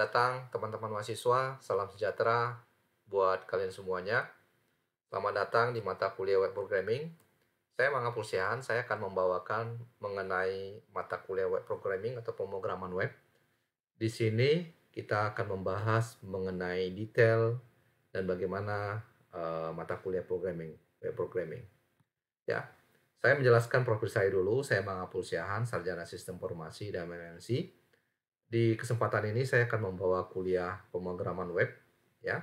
datang teman-teman mahasiswa, salam sejahtera buat kalian semuanya. Selamat datang di mata kuliah web programming. Saya Manga Pulsihan, saya akan membawakan mengenai mata kuliah web programming atau pemrograman web. Di sini kita akan membahas mengenai detail dan bagaimana uh, mata kuliah programming, web programming. Ya, saya menjelaskan profil saya dulu. Saya Manga Pulsihan, sarjana sistem informasi dan MNC di kesempatan ini saya akan membawa kuliah pemrograman web ya.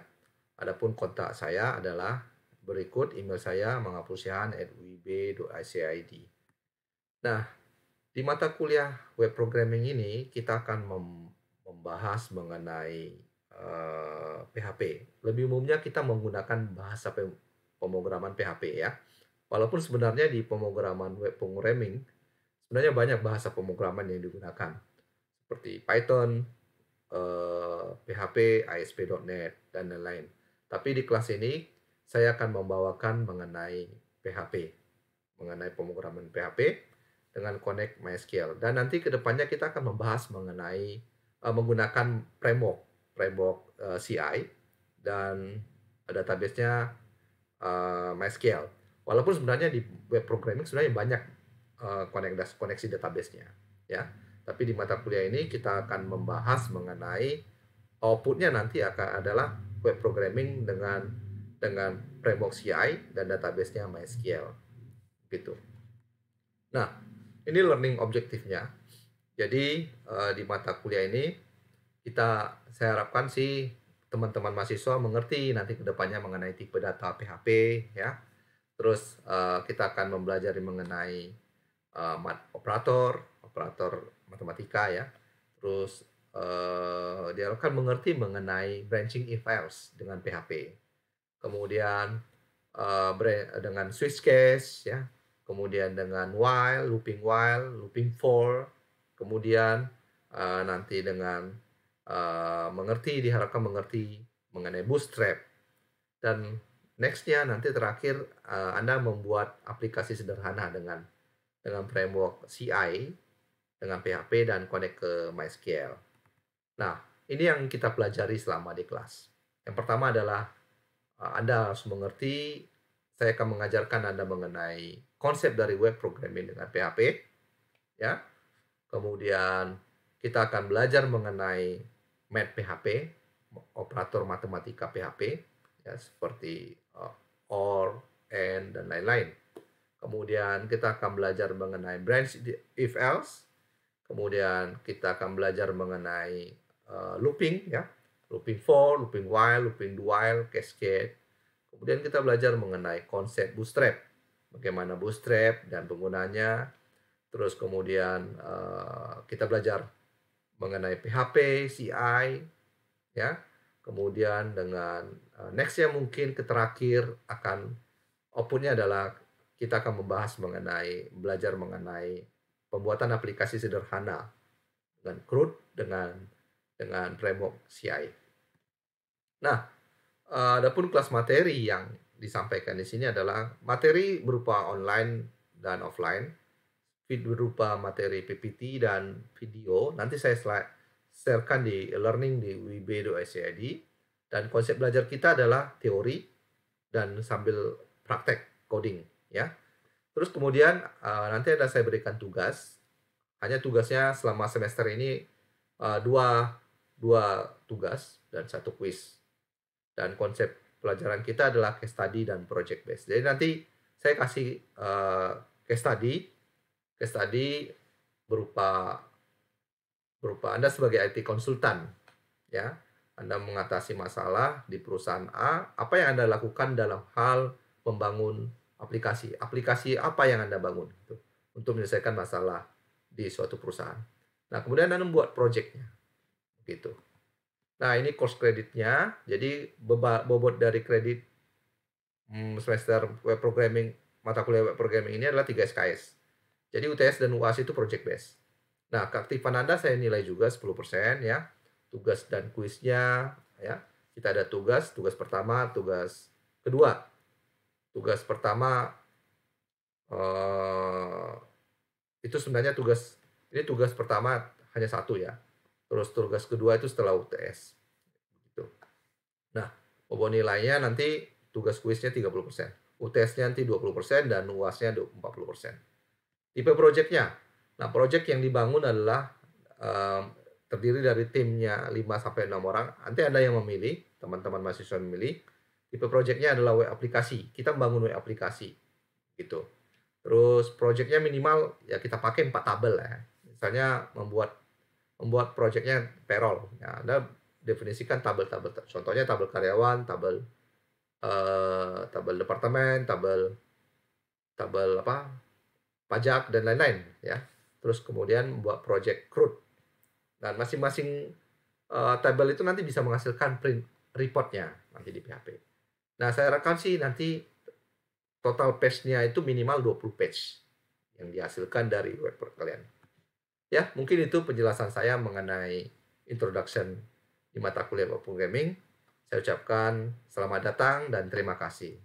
Adapun kontak saya adalah berikut email saya mangapusyahan@wib.icid. Nah, di mata kuliah web programming ini kita akan membahas mengenai uh, eh, PHP. Lebih umumnya kita menggunakan bahasa pemrograman PHP ya. Walaupun sebenarnya di pemrograman web programming sebenarnya banyak bahasa pemrograman yang digunakan seperti Python, PHP, eh, ASP.NET, dan lain-lain. Tapi di kelas ini saya akan membawakan mengenai PHP, mengenai pemrograman PHP dengan connect MySQL. Dan nanti kedepannya kita akan membahas mengenai uh, menggunakan framework, framework uh, eh, CI, dan databasenya uh, MySQL. Walaupun sebenarnya di web programming sebenarnya banyak uh, koneksi nya ya. Tapi di mata kuliah ini kita akan membahas mengenai outputnya nanti akan adalah web programming dengan dengan framework CI dan databasenya MySQL gitu. Nah, ini learning objektifnya. Jadi eh, di mata kuliah ini kita saya harapkan sih teman-teman mahasiswa mengerti nanti kedepannya mengenai tipe data PHP ya. Terus eh, kita akan mempelajari mengenai eh, operator, operator ya. Terus uh, eh, diharapkan mengerti mengenai branching if else dengan PHP. Kemudian uh, dengan switch case ya. Kemudian dengan while, looping while, looping for. Kemudian uh, nanti dengan uh, mengerti diharapkan mengerti mengenai bootstrap dan nextnya nanti terakhir uh, Anda membuat aplikasi sederhana dengan dengan framework CI dengan PHP dan connect ke MySQL. Nah, ini yang kita pelajari selama di kelas. Yang pertama adalah eh, Anda harus mengerti, saya akan mengajarkan Anda mengenai konsep dari web programming dengan PHP. ya. Kemudian kita akan belajar mengenai math PHP, operator matematika PHP, ya, seperti uh, OR, AND, dan lain-lain. Kemudian kita akan belajar mengenai branch if else, Kemudian kita akan belajar mengenai uh, looping ya, looping for, looping while, looping while, cascade. Kemudian kita belajar mengenai konsep bootstrap, bagaimana bootstrap dan penggunanya. Terus kemudian uh, kita belajar mengenai PHP, CI, ya. Kemudian dengan uh, yang mungkin ke terakhir akan outputnya adalah kita akan membahas mengenai belajar mengenai pembuatan aplikasi sederhana dengan CRUD dengan dengan framework CI. Nah, eh, adapun kelas materi yang disampaikan di sini adalah materi berupa online dan offline, feed berupa materi PPT dan video. Nanti saya slide sharekan di learning di wib.scid dan konsep belajar kita adalah teori dan sambil praktek coding ya. Terus kemudian uh, nanti ada saya berikan tugas. Hanya tugasnya selama semester ini uh, dua, dua tugas dan satu quiz. Dan konsep pelajaran kita adalah case study dan project based. Jadi nanti saya kasih uh, case study. Case study berupa berupa Anda sebagai IT konsultan ya. Anda mengatasi masalah di perusahaan A, apa yang Anda lakukan dalam hal membangun aplikasi. Aplikasi apa yang Anda bangun gitu, untuk menyelesaikan masalah di suatu perusahaan. Nah, kemudian Anda membuat proyeknya, Gitu. Nah, ini course kreditnya. Jadi, bobot dari kredit hmm, semester web programming, mata kuliah web programming ini adalah 3 SKS. Jadi, UTS dan UAS itu project base. Nah, keaktifan Anda saya nilai juga 10% ya. Tugas dan kuisnya ya. Kita ada tugas, tugas pertama, tugas kedua tugas pertama uh, itu sebenarnya tugas ini tugas pertama hanya satu ya. Terus tugas kedua itu setelah UTS. Gitu. Nah, bobo nilainya nanti tugas kuisnya 30%, UTS-nya nanti 20% dan UAS-nya 40%. Tipe proyeknya. Nah, proyek yang dibangun adalah um, terdiri dari timnya 5 sampai 6 orang. Nanti ada yang memilih, teman-teman mahasiswa memilih tipe projectnya adalah web aplikasi kita membangun web aplikasi gitu terus projectnya minimal ya kita pakai empat tabel ya misalnya membuat membuat projectnya payroll ya anda definisikan tabel-tabel contohnya tabel karyawan tabel uh, tabel departemen tabel tabel apa pajak dan lain-lain ya terus kemudian membuat project crude dan masing-masing uh, tabel itu nanti bisa menghasilkan print reportnya nanti di PHP Nah, saya rekam sih nanti total page-nya itu minimal 20 page yang dihasilkan dari web kalian. Ya, mungkin itu penjelasan saya mengenai introduction di mata kuliah web programming. Saya ucapkan selamat datang dan terima kasih.